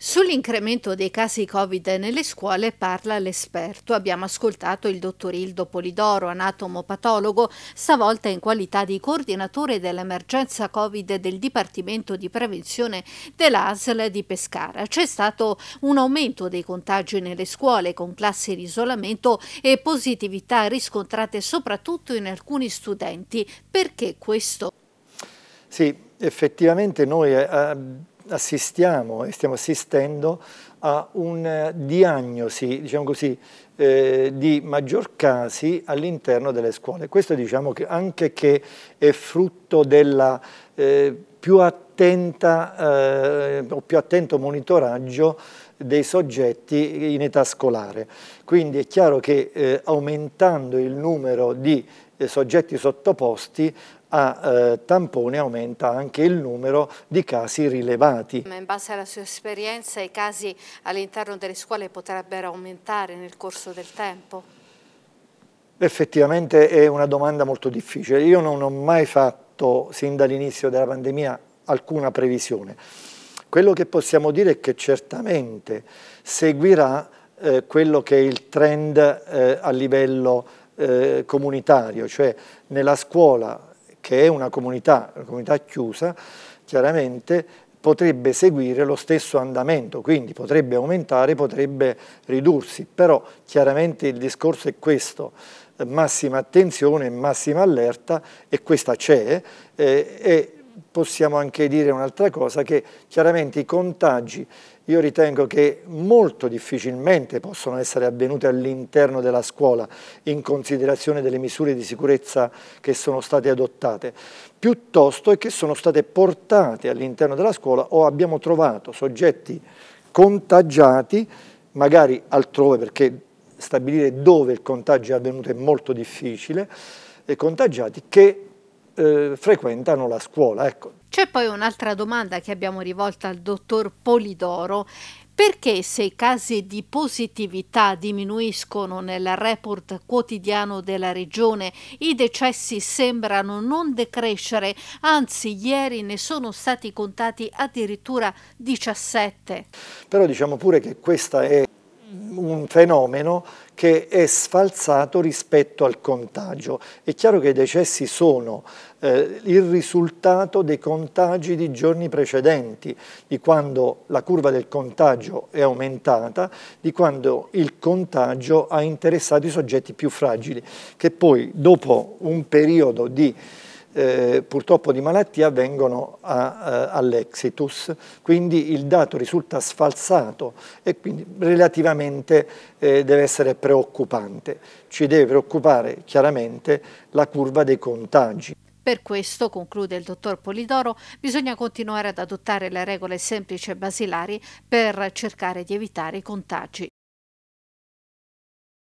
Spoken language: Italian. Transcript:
Sull'incremento dei casi Covid nelle scuole parla l'esperto. Abbiamo ascoltato il dottor Ildo Polidoro, anatomopatologo, stavolta in qualità di coordinatore dell'emergenza Covid del Dipartimento di Prevenzione dell'ASL di Pescara. C'è stato un aumento dei contagi nelle scuole con classi di isolamento e positività riscontrate soprattutto in alcuni studenti. Perché questo? Sì, effettivamente noi eh, assistiamo e stiamo assistendo a una eh, diagnosi, diciamo così, eh, di maggior casi all'interno delle scuole. Questo diciamo che anche che è frutto della eh, più attenta eh, o più attento monitoraggio dei soggetti in età scolare. Quindi è chiaro che eh, aumentando il numero di eh, soggetti sottoposti a eh, tampone aumenta anche il numero di casi rilevati. Ma in base alla sua esperienza i casi all'interno delle scuole potrebbero aumentare nel corso del tempo? Effettivamente è una domanda molto difficile. Io non ho mai fatto, sin dall'inizio della pandemia, alcuna previsione. Quello che possiamo dire è che certamente seguirà eh, quello che è il trend eh, a livello eh, comunitario, cioè nella scuola che è una comunità, una comunità chiusa, chiaramente potrebbe seguire lo stesso andamento, quindi potrebbe aumentare, potrebbe ridursi, però chiaramente il discorso è questo, massima attenzione, massima allerta e questa c'è eh, e possiamo anche dire un'altra cosa che chiaramente i contagi io ritengo che molto difficilmente possono essere avvenute all'interno della scuola in considerazione delle misure di sicurezza che sono state adottate, piuttosto che sono state portate all'interno della scuola o abbiamo trovato soggetti contagiati, magari altrove perché stabilire dove il contagio è avvenuto è molto difficile, e contagiati che eh, frequentano la scuola. Ecco. C'è poi un'altra domanda che abbiamo rivolto al dottor Polidoro. Perché se i casi di positività diminuiscono nel report quotidiano della regione, i decessi sembrano non decrescere, anzi ieri ne sono stati contati addirittura 17? Però diciamo pure che questa è un fenomeno che è sfalsato rispetto al contagio. È chiaro che i decessi sono eh, il risultato dei contagi di giorni precedenti, di quando la curva del contagio è aumentata, di quando il contagio ha interessato i soggetti più fragili, che poi dopo un periodo di eh, purtroppo di malattia avvengono eh, all'exitus, quindi il dato risulta sfalsato e quindi relativamente eh, deve essere preoccupante. Ci deve preoccupare chiaramente la curva dei contagi. Per questo, conclude il dottor Polidoro, bisogna continuare ad adottare le regole semplici e basilari per cercare di evitare i contagi.